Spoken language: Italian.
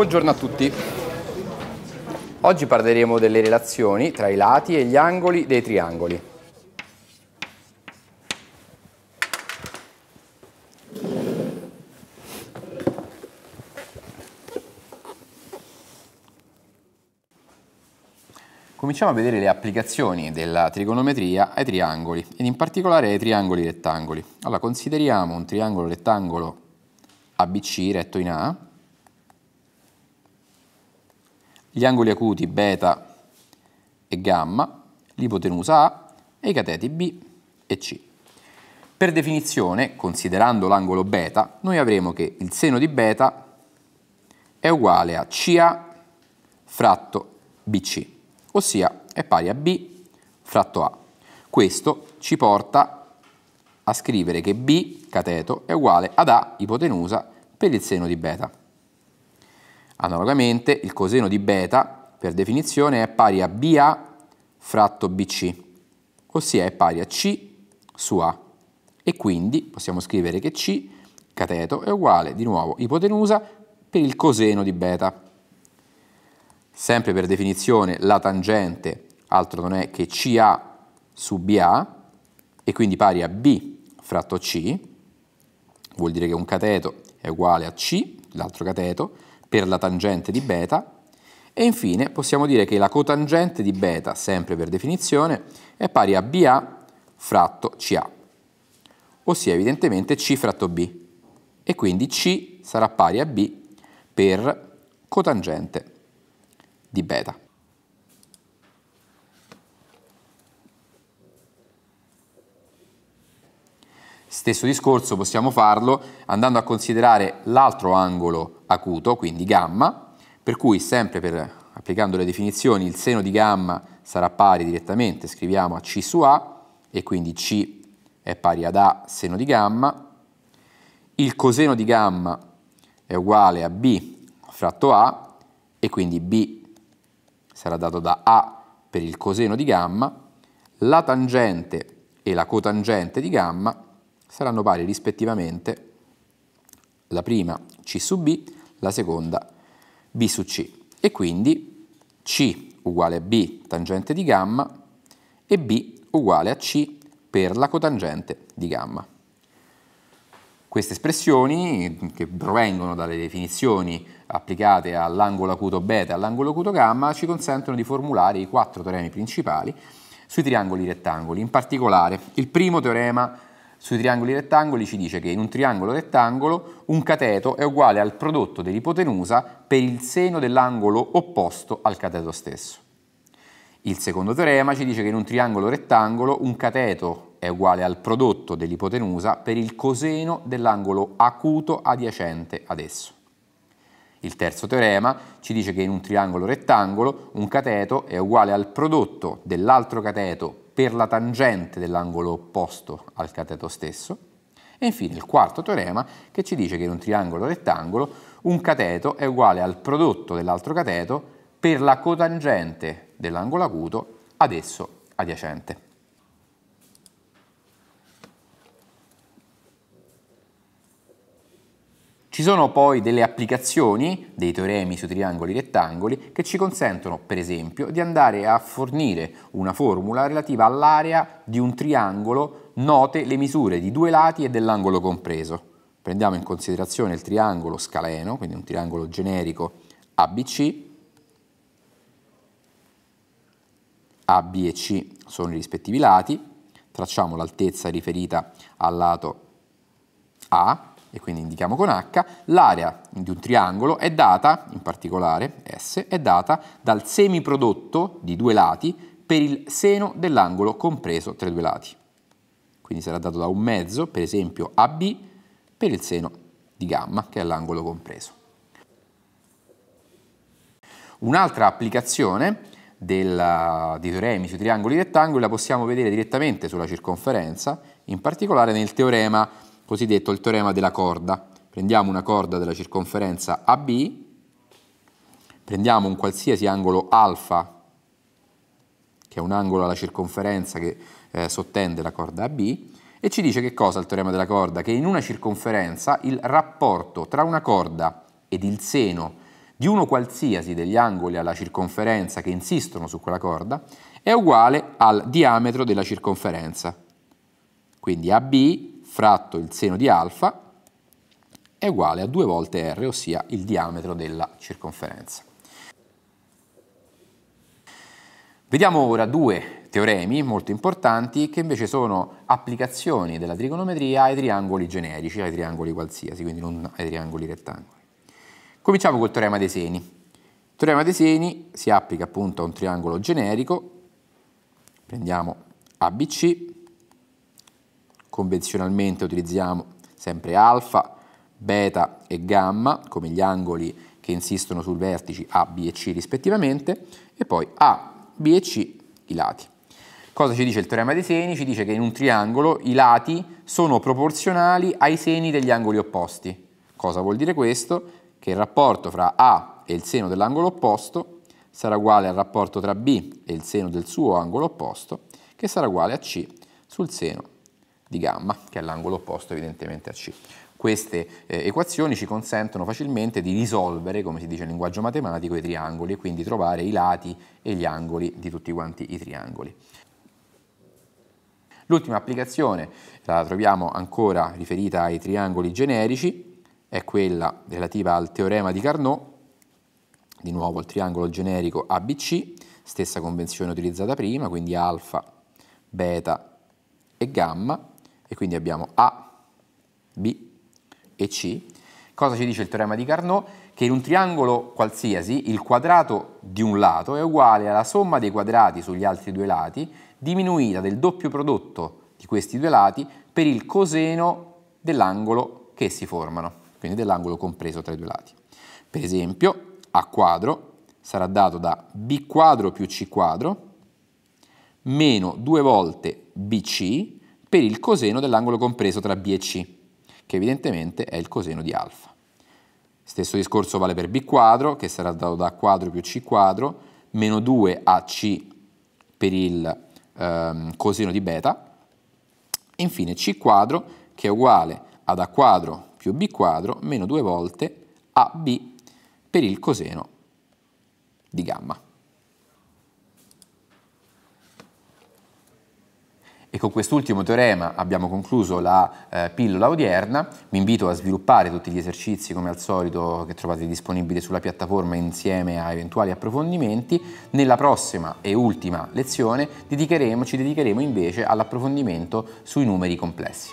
Buongiorno a tutti. Oggi parleremo delle relazioni tra i lati e gli angoli dei triangoli. Cominciamo a vedere le applicazioni della trigonometria ai triangoli, ed in particolare ai triangoli rettangoli. Allora, consideriamo un triangolo rettangolo ABC retto in A, gli angoli acuti beta e gamma, l'ipotenusa A e i cateti B e C. Per definizione, considerando l'angolo beta, noi avremo che il seno di beta è uguale a CA fratto BC, ossia è pari a B fratto A. Questo ci porta a scrivere che B, cateto, è uguale ad A, ipotenusa, per il seno di beta. Analogamente il coseno di beta, per definizione, è pari a BA fratto BC, ossia è pari a C su A. E quindi possiamo scrivere che C, cateto, è uguale, di nuovo, ipotenusa per il coseno di beta. Sempre per definizione la tangente altro non è che CA su BA, e quindi pari a B fratto C, vuol dire che un cateto è uguale a C, l'altro cateto, per la tangente di beta e infine possiamo dire che la cotangente di beta, sempre per definizione, è pari a BA fratto CA, ossia evidentemente C fratto B, e quindi C sarà pari a B per cotangente di beta. Stesso discorso possiamo farlo andando a considerare l'altro angolo acuto, quindi gamma, per cui sempre per, applicando le definizioni il seno di gamma sarà pari direttamente, scriviamo a C su A e quindi C è pari ad A seno di gamma, il coseno di gamma è uguale a B fratto A e quindi B sarà dato da A per il coseno di gamma, la tangente e la cotangente di gamma saranno pari rispettivamente la prima C su B, la seconda B su C e quindi C uguale a B tangente di gamma e B uguale a C per la cotangente di gamma. Queste espressioni, che provengono dalle definizioni applicate all'angolo acuto beta e all'angolo acuto gamma, ci consentono di formulare i quattro teoremi principali sui triangoli rettangoli. In particolare, il primo teorema sui triangoli rettangoli ci dice che in un triangolo rettangolo un cateto è uguale al prodotto dell'ipotenusa per il seno dell'angolo opposto al cateto stesso. Il secondo teorema ci dice che in un triangolo rettangolo un cateto è uguale al prodotto dell'ipotenusa per il coseno dell'angolo acuto adiacente ad esso. Il terzo teorema ci dice che in un triangolo rettangolo un cateto è uguale al prodotto dell'altro cateto per la tangente dell'angolo opposto al cateto stesso. E infine il quarto teorema che ci dice che in un triangolo rettangolo un cateto è uguale al prodotto dell'altro cateto per la cotangente dell'angolo acuto ad esso adiacente. Ci sono poi delle applicazioni dei teoremi su triangoli rettangoli che ci consentono, per esempio, di andare a fornire una formula relativa all'area di un triangolo note le misure di due lati e dell'angolo compreso. Prendiamo in considerazione il triangolo scaleno, quindi un triangolo generico ABC, AB e C sono i rispettivi lati, tracciamo l'altezza riferita al lato A, e quindi indichiamo con H, l'area di un triangolo è data, in particolare S, è data dal semiprodotto di due lati per il seno dell'angolo compreso tra i due lati. Quindi sarà dato da un mezzo, per esempio AB, per il seno di gamma, che è l'angolo compreso. Un'altra applicazione del, dei teoremi sui triangoli rettangoli la possiamo vedere direttamente sulla circonferenza, in particolare nel teorema cosiddetto il teorema della corda. Prendiamo una corda della circonferenza AB, prendiamo un qualsiasi angolo alfa, che è un angolo alla circonferenza che eh, sottende la corda AB, e ci dice che cosa il teorema della corda? Che in una circonferenza il rapporto tra una corda ed il seno di uno qualsiasi degli angoli alla circonferenza che insistono su quella corda è uguale al diametro della circonferenza. Quindi AB fratto il seno di alfa è uguale a 2 volte r, ossia il diametro della circonferenza. Vediamo ora due teoremi molto importanti che invece sono applicazioni della trigonometria ai triangoli generici, ai triangoli qualsiasi, quindi non ai triangoli rettangoli. Cominciamo col teorema dei seni. Il teorema dei seni si applica appunto a un triangolo generico, prendiamo ABC, Convenzionalmente utilizziamo sempre alfa, beta e gamma come gli angoli che insistono sul vertice A, B e C rispettivamente e poi A, B e C i lati. Cosa ci dice il teorema dei seni? Ci dice che in un triangolo i lati sono proporzionali ai seni degli angoli opposti. Cosa vuol dire questo? Che il rapporto fra A e il seno dell'angolo opposto sarà uguale al rapporto tra B e il seno del suo angolo opposto, che sarà uguale a C sul seno di gamma, che è l'angolo opposto evidentemente a C. Queste eh, equazioni ci consentono facilmente di risolvere, come si dice in linguaggio matematico, i triangoli e quindi trovare i lati e gli angoli di tutti quanti i triangoli. L'ultima applicazione la troviamo ancora riferita ai triangoli generici, è quella relativa al teorema di Carnot, di nuovo il triangolo generico ABC, stessa convenzione utilizzata prima, quindi alfa, beta e gamma, e quindi abbiamo A, B e C. Cosa ci dice il teorema di Carnot? Che in un triangolo qualsiasi il quadrato di un lato è uguale alla somma dei quadrati sugli altri due lati diminuita del doppio prodotto di questi due lati per il coseno dell'angolo che si formano, quindi dell'angolo compreso tra i due lati. Per esempio, A quadro sarà dato da B quadro più C quadro meno due volte BC per il coseno dell'angolo compreso tra B e C, che evidentemente è il coseno di alfa. Stesso discorso vale per B quadro, che sarà dato da A quadro più C quadro, meno 2AC per il ehm, coseno di beta, e infine C quadro che è uguale ad A quadro più B quadro meno 2 volte AB per il coseno di gamma. con ecco, quest'ultimo teorema abbiamo concluso la eh, pillola odierna. Vi invito a sviluppare tutti gli esercizi come al solito che trovate disponibili sulla piattaforma insieme a eventuali approfondimenti. Nella prossima e ultima lezione dedicheremo, ci dedicheremo invece all'approfondimento sui numeri complessi.